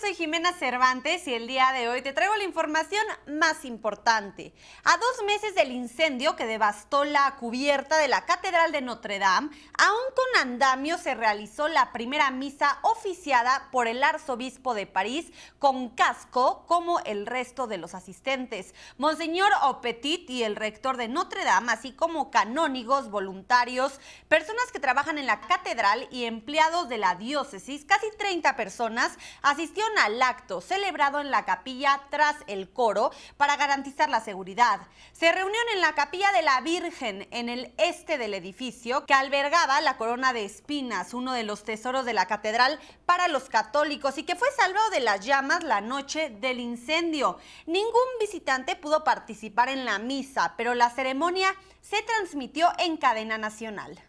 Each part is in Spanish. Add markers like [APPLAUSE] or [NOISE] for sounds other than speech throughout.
soy Jimena Cervantes y el día de hoy te traigo la información más importante. A dos meses del incendio que devastó la cubierta de la Catedral de Notre Dame, aún con andamio se realizó la primera misa oficiada por el arzobispo de París con casco como el resto de los asistentes. Monseñor Opetit y el rector de Notre Dame, así como canónigos, voluntarios, personas que trabajan en la catedral y empleados de la diócesis, casi 30 personas, asistió al acto celebrado en la capilla tras el coro para garantizar la seguridad. Se reunieron en la capilla de la Virgen en el este del edificio que albergaba la corona de espinas, uno de los tesoros de la catedral para los católicos y que fue salvado de las llamas la noche del incendio. Ningún visitante pudo participar en la misa, pero la ceremonia se transmitió en cadena nacional.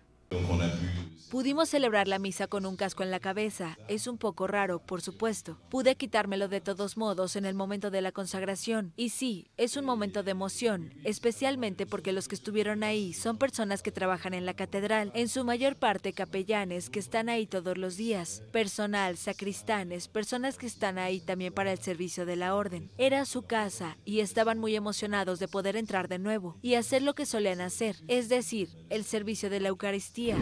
Pudimos celebrar la misa con un casco en la cabeza. Es un poco raro, por supuesto. Pude quitármelo de todos modos en el momento de la consagración. Y sí, es un momento de emoción, especialmente porque los que estuvieron ahí son personas que trabajan en la catedral, en su mayor parte capellanes que están ahí todos los días, personal, sacristanes, personas que están ahí también para el servicio de la orden. Era su casa y estaban muy emocionados de poder entrar de nuevo y hacer lo que solían hacer, es decir, el servicio de la Eucaristía.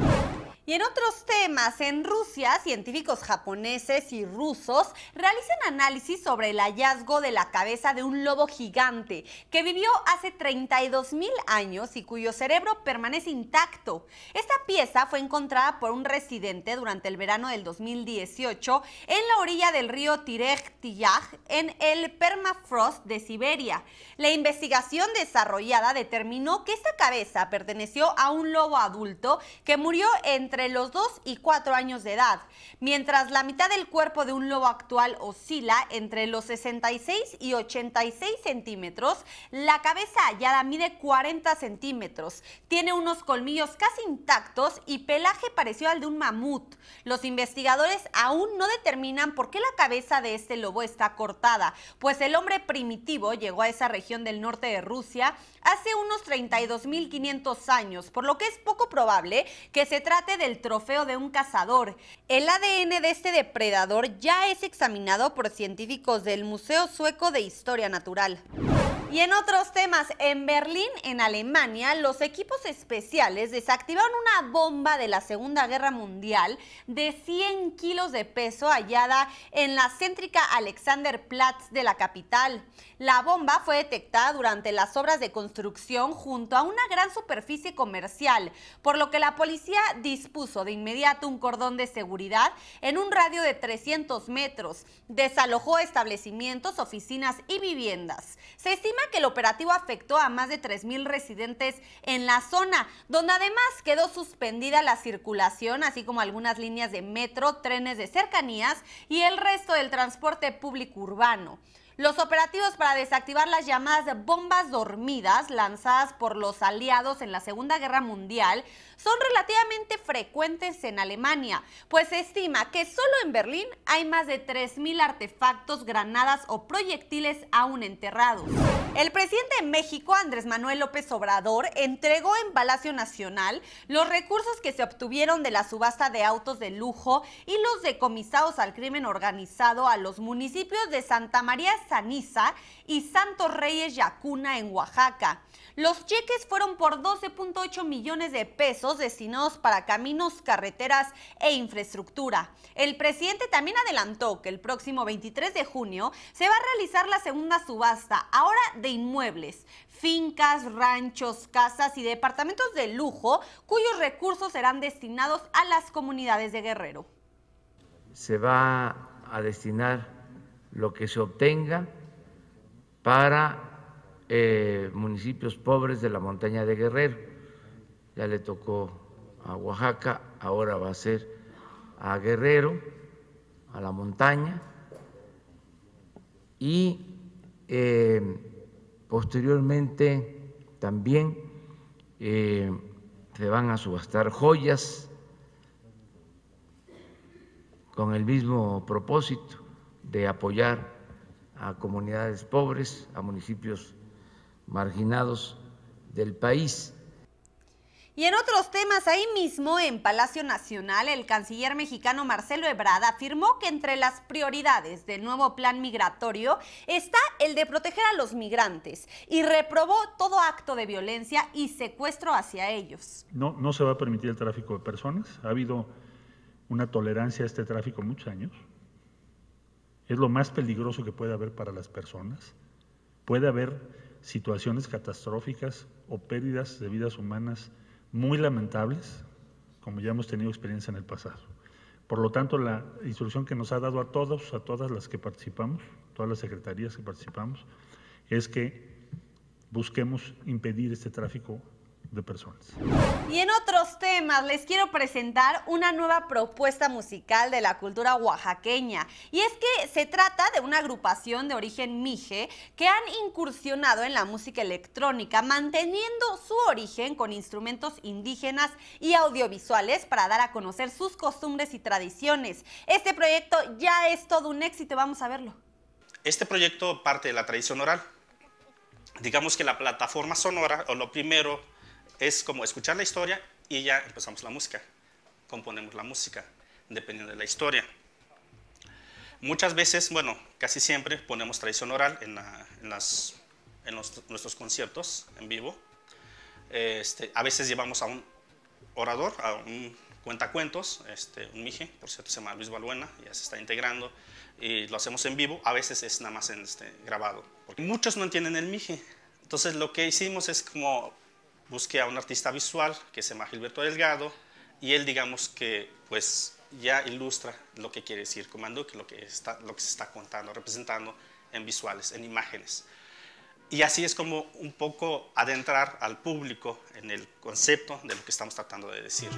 Y en otros temas, en Rusia, científicos japoneses y rusos realizan análisis sobre el hallazgo de la cabeza de un lobo gigante que vivió hace 32 mil años y cuyo cerebro permanece intacto. Esta pieza fue encontrada por un residente durante el verano del 2018 en la orilla del río Tirek-Tiyaj en el permafrost de Siberia. La investigación desarrollada determinó que esta cabeza perteneció a un lobo adulto que murió en entre los 2 y 4 años de edad, mientras la mitad del cuerpo de un lobo actual oscila entre los 66 y 86 centímetros, la cabeza hallada mide 40 centímetros, tiene unos colmillos casi intactos y pelaje parecido al de un mamut. Los investigadores aún no determinan por qué la cabeza de este lobo está cortada, pues el hombre primitivo llegó a esa región del norte de Rusia hace unos 32.500 años, por lo que es poco probable que se trate de el trofeo de un cazador. El ADN de este depredador ya es examinado por científicos del Museo Sueco de Historia Natural. Y en otros temas, en Berlín, en Alemania, los equipos especiales desactivaron una bomba de la Segunda Guerra Mundial de 100 kilos de peso hallada en la céntrica Alexanderplatz de la capital. La bomba fue detectada durante las obras de construcción junto a una gran superficie comercial, por lo que la policía dispuso de inmediato un cordón de seguridad en un radio de 300 metros, desalojó establecimientos, oficinas y viviendas. Se estima que el operativo afectó a más de 3.000 residentes en la zona, donde además quedó suspendida la circulación, así como algunas líneas de metro, trenes de cercanías y el resto del transporte público urbano. Los operativos para desactivar las llamadas bombas dormidas lanzadas por los aliados en la Segunda Guerra Mundial son relativamente frecuentes en Alemania, pues se estima que solo en Berlín hay más de 3.000 artefactos, granadas o proyectiles aún enterrados. El presidente de México, Andrés Manuel López Obrador, entregó en Palacio Nacional los recursos que se obtuvieron de la subasta de autos de lujo y los decomisados al crimen organizado a los municipios de Santa María Niza y Santos Reyes Yacuna en Oaxaca. Los cheques fueron por 12.8 millones de pesos destinados para caminos, carreteras e infraestructura. El presidente también adelantó que el próximo 23 de junio se va a realizar la segunda subasta, ahora de inmuebles, fincas, ranchos, casas y departamentos de lujo, cuyos recursos serán destinados a las comunidades de Guerrero. Se va a destinar lo que se obtenga para eh, municipios pobres de la montaña de Guerrero. Ya le tocó a Oaxaca, ahora va a ser a Guerrero, a la montaña, y eh, posteriormente también eh, se van a subastar joyas con el mismo propósito de apoyar a comunidades pobres, a municipios marginados del país. Y en otros temas, ahí mismo en Palacio Nacional, el canciller mexicano Marcelo Ebrard afirmó que entre las prioridades del nuevo plan migratorio está el de proteger a los migrantes y reprobó todo acto de violencia y secuestro hacia ellos. No, no se va a permitir el tráfico de personas. Ha habido una tolerancia a este tráfico muchos años. Es lo más peligroso que puede haber para las personas. Puede haber situaciones catastróficas o pérdidas de vidas humanas muy lamentables, como ya hemos tenido experiencia en el pasado. Por lo tanto, la instrucción que nos ha dado a todos, a todas las que participamos, todas las secretarías que participamos, es que busquemos impedir este tráfico de personas. Y en otros temas, les quiero presentar una nueva propuesta musical de la cultura oaxaqueña. Y es que se trata de una agrupación de origen mije que han incursionado en la música electrónica, manteniendo su origen con instrumentos indígenas y audiovisuales para dar a conocer sus costumbres y tradiciones. Este proyecto ya es todo un éxito, vamos a verlo. Este proyecto parte de la tradición oral. Digamos que la plataforma sonora, o lo primero es como escuchar la historia y ya empezamos la música, componemos la música, dependiendo de la historia. Muchas veces, bueno, casi siempre ponemos tradición oral en, las, nuestros conciertos en vivo. Este, a veces llevamos a un orador, a un cuentacuentos, este, un mije, por cierto se llama Luis Balbuena, ya se está integrando, y lo hacemos en vivo, a veces es nada más en este, grabado, porque muchos no entienden el mije. Entonces lo que hicimos es como busqué a un artista visual que se llama Gilberto Delgado y él digamos que pues ya ilustra lo que quiere decir comando, que lo que, está, lo que se está contando, representando en visuales, en imágenes. Y así es como un poco adentrar al público en el concepto de lo que estamos tratando de decir.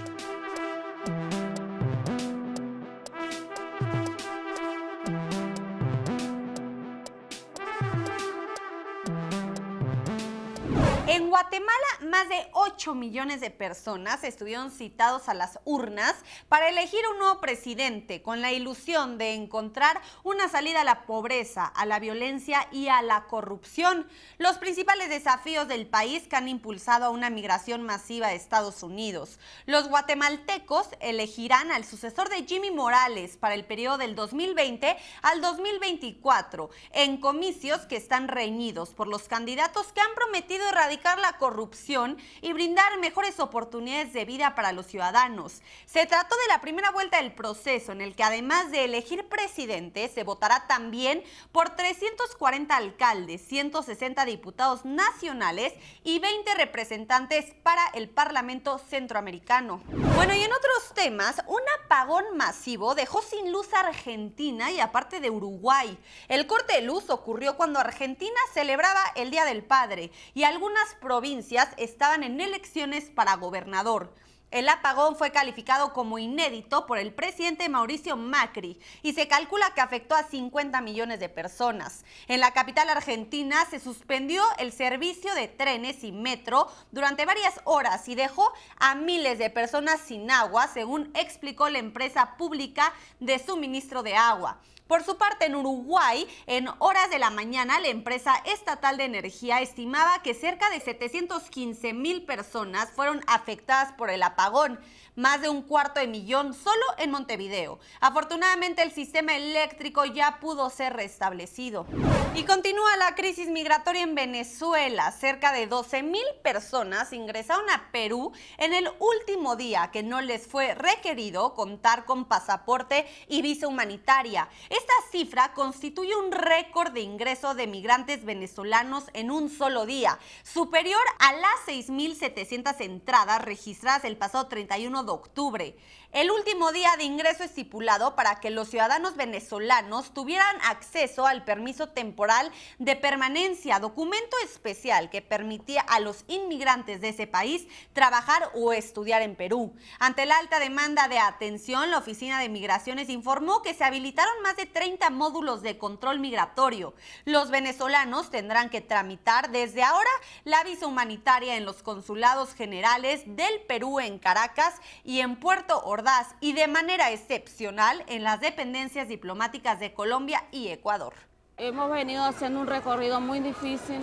En Guatemala, más de 8 millones de personas estuvieron citados a las urnas para elegir un nuevo presidente con la ilusión de encontrar una salida a la pobreza, a la violencia y a la corrupción. Los principales desafíos del país que han impulsado a una migración masiva a Estados Unidos. Los guatemaltecos elegirán al sucesor de Jimmy Morales para el periodo del 2020 al 2024 en comicios que están reñidos por los candidatos que han prometido erradicar la corrupción y brindar mejores oportunidades de vida para los ciudadanos. Se trató de la primera vuelta del proceso en el que además de elegir presidente, se votará también por 340 alcaldes, 160 diputados nacionales y 20 representantes para el Parlamento Centroamericano. Bueno, y en otros temas, un apagón masivo dejó sin luz a Argentina y aparte de Uruguay. El corte de luz ocurrió cuando Argentina celebraba el Día del Padre y algunas provincias estaban en elecciones para gobernador. El apagón fue calificado como inédito por el presidente Mauricio Macri y se calcula que afectó a 50 millones de personas. En la capital argentina se suspendió el servicio de trenes y metro durante varias horas y dejó a miles de personas sin agua, según explicó la empresa pública de suministro de agua. Por su parte, en Uruguay, en horas de la mañana, la empresa estatal de energía estimaba que cerca de 715 mil personas fueron afectadas por el apagón, más de un cuarto de millón solo en Montevideo. Afortunadamente, el sistema eléctrico ya pudo ser restablecido. Y continúa la crisis migratoria en Venezuela. Cerca de 12 mil personas ingresaron a Perú en el último día que no les fue requerido contar con pasaporte y visa humanitaria. Esta cifra constituye un récord de ingreso de migrantes venezolanos en un solo día, superior a las 6.700 entradas registradas el pasado 31 de octubre. El último día de ingreso estipulado para que los ciudadanos venezolanos tuvieran acceso al permiso temporal de permanencia, documento especial que permitía a los inmigrantes de ese país trabajar o estudiar en Perú. Ante la alta demanda de atención, la Oficina de Migraciones informó que se habilitaron más de 30 módulos de control migratorio. Los venezolanos tendrán que tramitar desde ahora la visa humanitaria en los consulados generales del Perú en Caracas y en Puerto Ordóñez y de manera excepcional en las dependencias diplomáticas de Colombia y Ecuador. Hemos venido haciendo un recorrido muy difícil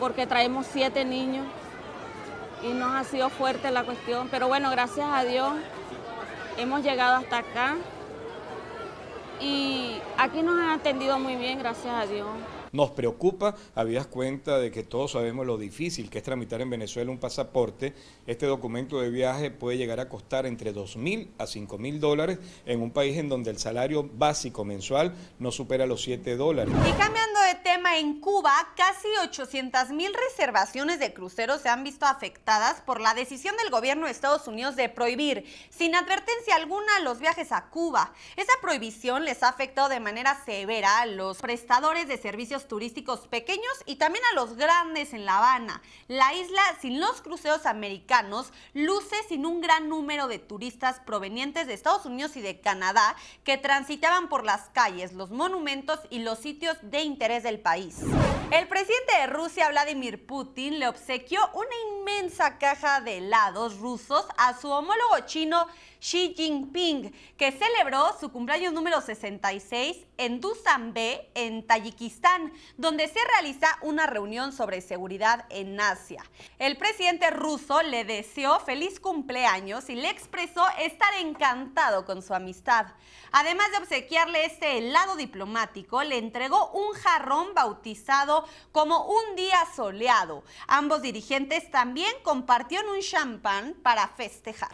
porque traemos siete niños y nos ha sido fuerte la cuestión, pero bueno, gracias a Dios hemos llegado hasta acá y aquí nos han atendido muy bien, gracias a Dios. Nos preocupa, habías cuenta de que todos sabemos lo difícil que es tramitar en Venezuela un pasaporte. Este documento de viaje puede llegar a costar entre mil a mil dólares en un país en donde el salario básico mensual no supera los 7 dólares. Y cambiando de tema, en Cuba casi mil reservaciones de cruceros se han visto afectadas por la decisión del gobierno de Estados Unidos de prohibir, sin advertencia alguna, los viajes a Cuba. Esa prohibición les ha afectado de manera severa a los prestadores de servicios turísticos pequeños y también a los grandes en La Habana. La isla sin los cruceros americanos luce sin un gran número de turistas provenientes de Estados Unidos y de Canadá que transitaban por las calles, los monumentos y los sitios de interés del país. El presidente de Rusia, Vladimir Putin, le obsequió una inmensa caja de helados rusos a su homólogo chino Xi Jinping, que celebró su cumpleaños número 66 en Dushanbe, en Tayikistán, donde se realiza una reunión sobre seguridad en Asia. El presidente ruso le deseó feliz cumpleaños y le expresó estar encantado con su amistad. Además de obsequiarle este helado diplomático, le entregó un jarrón bautizado como un día soleado. Ambos dirigentes también también compartieron un champán para festejar.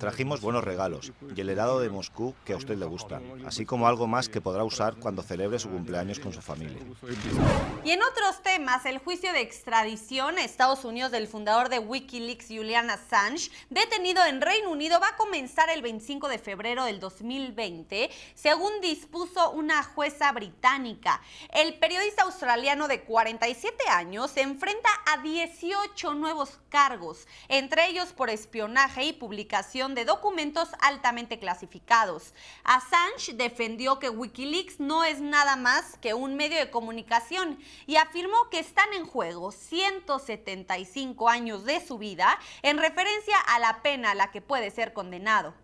Trajimos buenos regalos y el helado de Moscú que a usted le gusta, así como algo más que podrá usar cuando celebre su cumpleaños con su familia. [LAUGHS] Y en otros temas, el juicio de extradición a Estados Unidos del fundador de Wikileaks, Julian Assange, detenido en Reino Unido, va a comenzar el 25 de febrero del 2020, según dispuso una jueza británica. El periodista australiano de 47 años se enfrenta a 18 nuevos cargos entre ellos por espionaje y publicación de documentos altamente clasificados. Assange defendió que Wikileaks no es nada más que un medio de comunicación y afirmó que están en juego 175 años de su vida en referencia a la pena a la que puede ser condenado.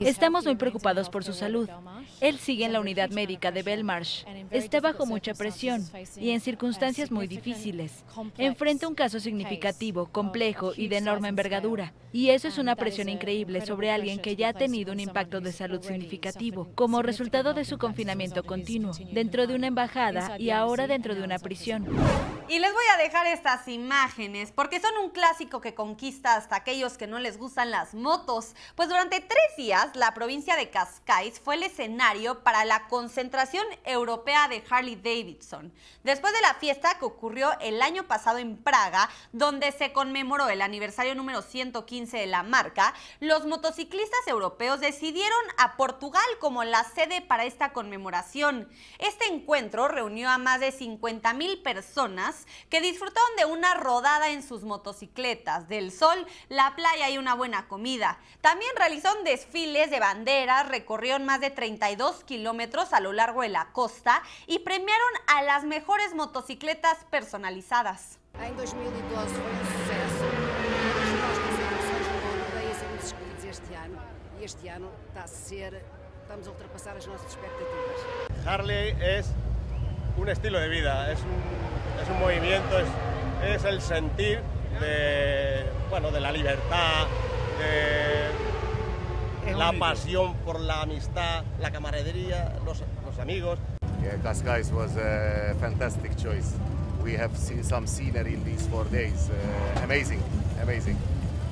Estamos muy preocupados por su salud. Él sigue en la unidad médica de Belmarsh. Está bajo mucha presión y en circunstancias muy difíciles. Enfrenta un caso significativo, complejo y de enorme envergadura. Y eso es una presión increíble sobre alguien que ya ha tenido un impacto de salud significativo como resultado de su confinamiento continuo, dentro de una embajada y ahora dentro de una prisión. Y les voy a dejar estas imágenes porque son un clásico que conquista hasta aquellos que no les gustan las motos. Pues durante tres días la provincia de Cascais fue el escenario para la concentración europea de Harley Davidson. Después de la fiesta que ocurrió el año pasado en Praga, donde se conmemoró el aniversario número 115 de la marca, los motociclistas europeos decidieron a Portugal como la sede para esta conmemoración. Este encuentro reunió a más de 50 mil personas que disfrutaron de una rodada en sus motocicletas, del sol, la playa y una buena comida. También realizaron desfiles de banderas, recorrieron más de 32 kilómetros a lo largo de la costa y premiaron a las mejores motocicletas personalizadas. En 2012 fue un suceso. este año este está a ser, estamos a ultrapassar as expectativas. Harley es un estilo de vida, es un, es un movimiento, es, es, el sentir de, bueno, de la libertad, de la pasión por la amistad, la camaradería, los, amigos. Yeah, Cascais was a fantastic choice. We have seen some scenery in these four days. Uh, amazing, amazing.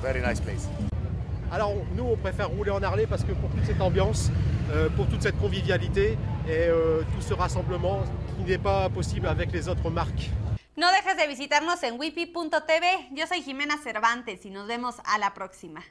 Very nice place. Alors nous, on préfère rouler en Harley parce que pour toute cette ambiance, euh, pour toute cette convivialité et euh, tout ce rassemblement, no dejes de visitarnos en wipi.tv. Yo soy Jimena Cervantes y nos vemos a la próxima.